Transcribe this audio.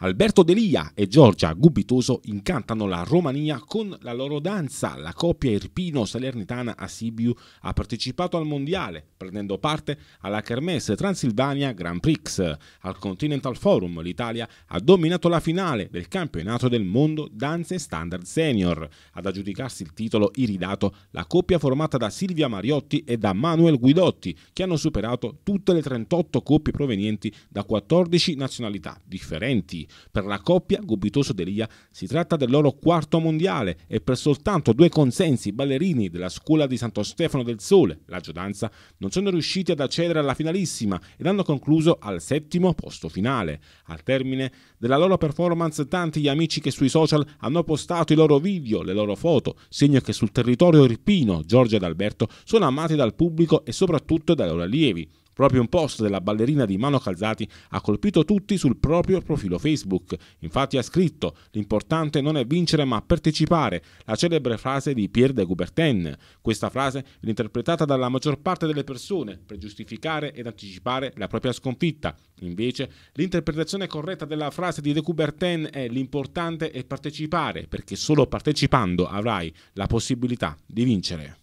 Alberto Delia e Giorgia Gubitoso incantano la Romania con la loro danza. La coppia irpino-salernitana a Sibiu ha partecipato al mondiale, prendendo parte alla Kermesse Transilvania Grand Prix. Al Continental Forum l'Italia ha dominato la finale del campionato del mondo danze standard senior. Ad aggiudicarsi il titolo iridato la coppia formata da Silvia Mariotti e da Manuel Guidotti, che hanno superato tutte le 38 coppie provenienti da 14 nazionalità differenti. Per la coppia Gubitoso-Delia si tratta del loro quarto mondiale e per soltanto due consensi ballerini della scuola di Santo Stefano del Sole, la Giodanza, non sono riusciti ad accedere alla finalissima ed hanno concluso al settimo posto finale. Al termine della loro performance tanti gli amici che sui social hanno postato i loro video, le loro foto, segno che sul territorio irpino Giorgio ed Alberto sono amati dal pubblico e soprattutto dai loro allievi. Proprio un post della ballerina di Mano Calzati ha colpito tutti sul proprio profilo Facebook. Infatti ha scritto «L'importante non è vincere ma partecipare», la celebre frase di Pierre de Coubertin. Questa frase viene interpretata dalla maggior parte delle persone per giustificare ed anticipare la propria sconfitta. Invece, l'interpretazione corretta della frase di de Coubertin è «L'importante è partecipare, perché solo partecipando avrai la possibilità di vincere».